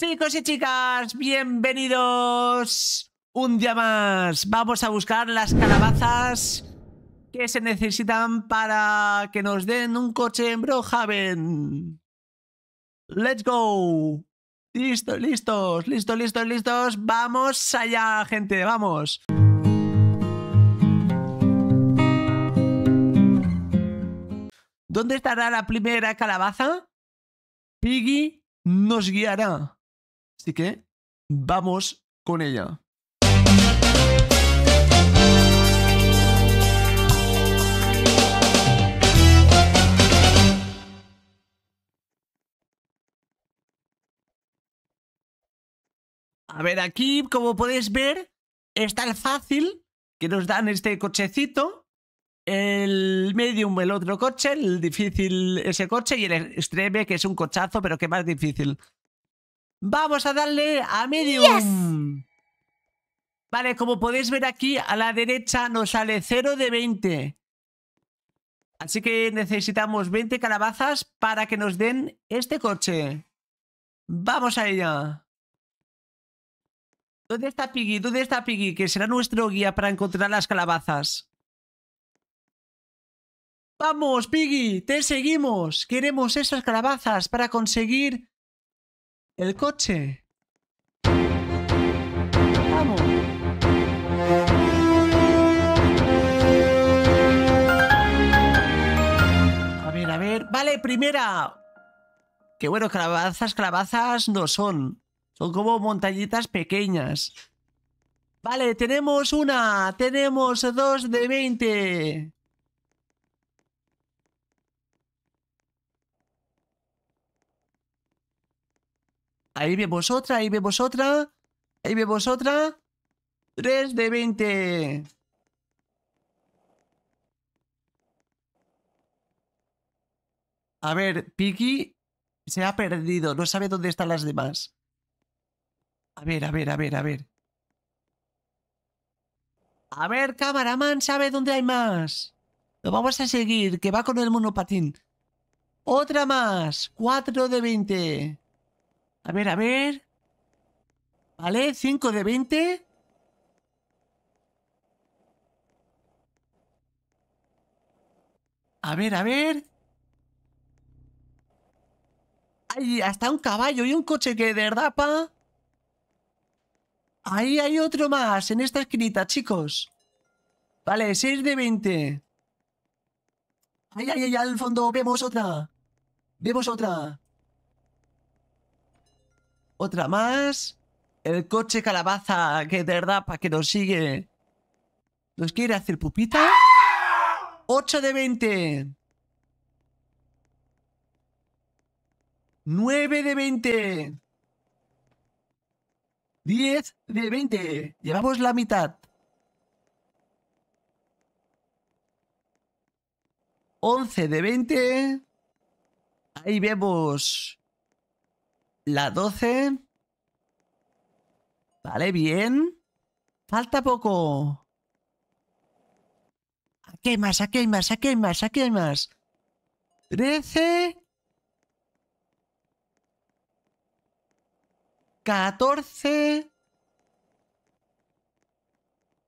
Chicos y chicas, bienvenidos un día más. Vamos a buscar las calabazas que se necesitan para que nos den un coche en Brohaven. Let's go. listo, listos, listos, listos, listos. Vamos allá, gente, vamos. ¿Dónde estará la primera calabaza? Piggy nos guiará. Así que vamos con ella. A ver, aquí, como podéis ver, es tan fácil que nos dan este cochecito, el medium, el otro coche, el difícil, ese coche, y el extreme, que es un cochazo, pero que más difícil. Vamos a darle a medium. Vale, como podéis ver aquí, a la derecha nos sale 0 de 20. Así que necesitamos 20 calabazas para que nos den este coche. ¡Vamos a ella! ¿Dónde está Piggy? ¿Dónde está Piggy? Que será nuestro guía para encontrar las calabazas. ¡Vamos, Piggy! ¡Te seguimos! Queremos esas calabazas para conseguir el coche. Vamos. A ver, a ver. Vale, primera. Que bueno, calabazas, calabazas no son. Son como montañitas pequeñas. Vale, tenemos una, tenemos dos de 20. Ahí vemos otra, ahí vemos otra. Ahí vemos otra. 3 de 20. A ver, Piki se ha perdido. No sabe dónde están las demás. A ver, a ver, a ver, a ver. A ver, camaraman, sabe dónde hay más. Lo vamos a seguir, que va con el monopatín. Otra más. 4 de 20. A ver, a ver. ¿Vale? 5 de 20. A ver, a ver. Hay hasta un caballo y un coche que derrapa. Ahí hay otro más en esta esquinita, chicos. Vale, 6 de 20. Ahí, ahí, ahí al fondo vemos otra. Vemos otra. Otra más. El coche calabaza que de verdad para que nos sigue. ¿Nos quiere hacer pupita? 8 de 20. 9 de 20. 10 de 20. Llevamos la mitad. 11 de 20. Ahí vemos la 12. Vale, bien. Falta poco. Aquí hay más, aquí hay más, aquí hay más, aquí hay más. 13. 14.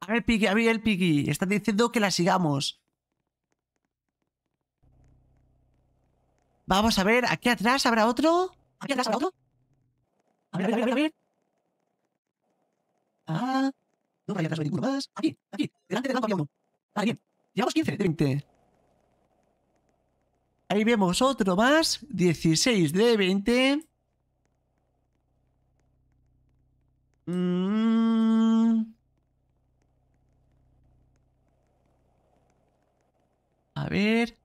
A ver, piqui, a el piqui. Está diciendo que la sigamos. Vamos a ver, aquí atrás habrá otro. Aquí atrás habrá otro. A ver, a ver, a ver, a ver. Ah, no, para allá atrás de más. Aquí, aquí, delante del campo había uno. Ah, bien. Llevamos 15 de 20. Ahí vemos otro más. 16 de 20. Mmm. A ver.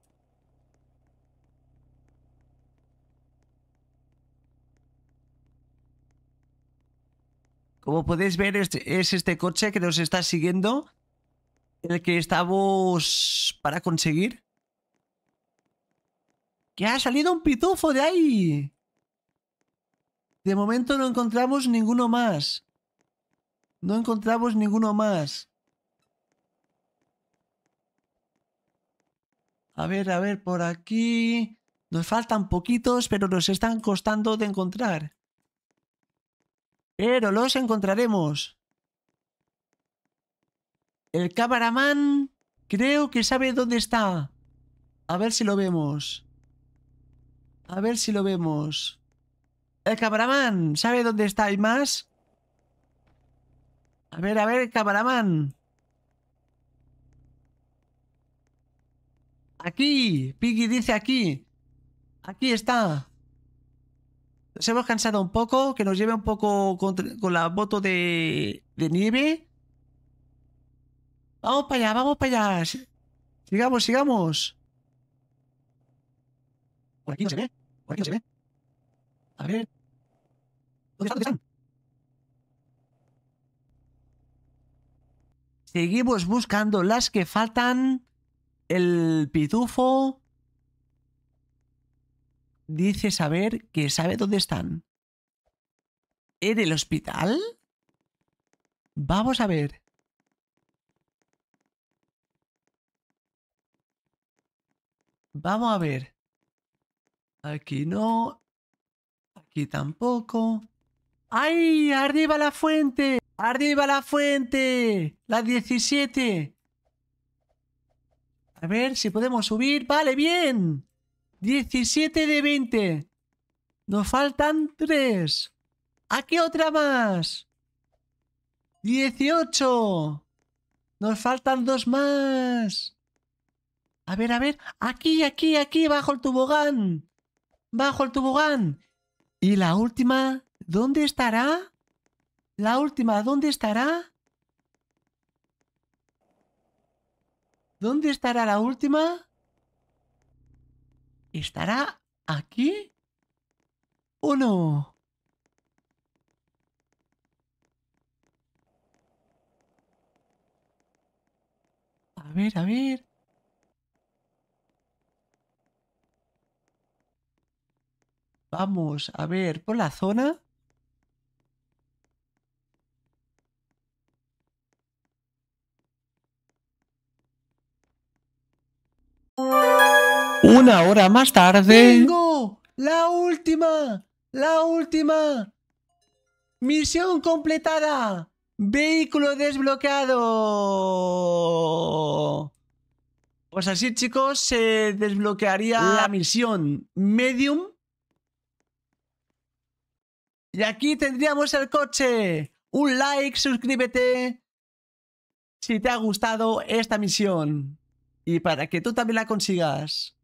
Como podéis ver, este, es este coche que nos está siguiendo, el que estamos para conseguir. ¡Que ha salido un pitufo de ahí! De momento no encontramos ninguno más. No encontramos ninguno más. A ver, a ver, por aquí... Nos faltan poquitos, pero nos están costando de encontrar. Pero los encontraremos. El camaraman creo que sabe dónde está. A ver si lo vemos. A ver si lo vemos. El camaraman sabe dónde está. ¿Hay más? A ver, a ver, camaraman. Aquí. Piggy dice aquí. Aquí está. Se hemos cansado un poco, que nos lleve un poco con, la moto de, de, nieve. Vamos para allá, vamos para allá. Sigamos, sigamos. Por aquí no se ve, por aquí no se ve. A ver. ¿Dónde están? ¿Dónde están? Seguimos buscando las que faltan. El pitufo dice saber que sabe dónde están. ¿En el hospital? Vamos a ver. Vamos a ver. Aquí no. Aquí tampoco. ¡Ay! ¡Arriba la fuente! ¡Arriba la fuente! ¡Las 17. A ver si podemos subir. Vale, bien. 17 de 20. Nos faltan 3. Aquí otra más. 18. Nos faltan dos más. A ver, a ver. Aquí, aquí, aquí, bajo el tubogán. Bajo el tubogán. Y la última, ¿dónde estará? La última, ¿dónde estará? ¿Dónde estará la última? ¿Estará aquí o no? A ver, a ver. Vamos, a ver, por la zona. Una hora más tarde. ¡Tengo! ¡La última! ¡La última! ¡Misión completada! ¡Vehículo desbloqueado! Pues así, chicos, se desbloquearía la misión Medium. Y aquí tendríamos el coche. Un like, suscríbete si te ha gustado esta misión. Y para que tú también la consigas.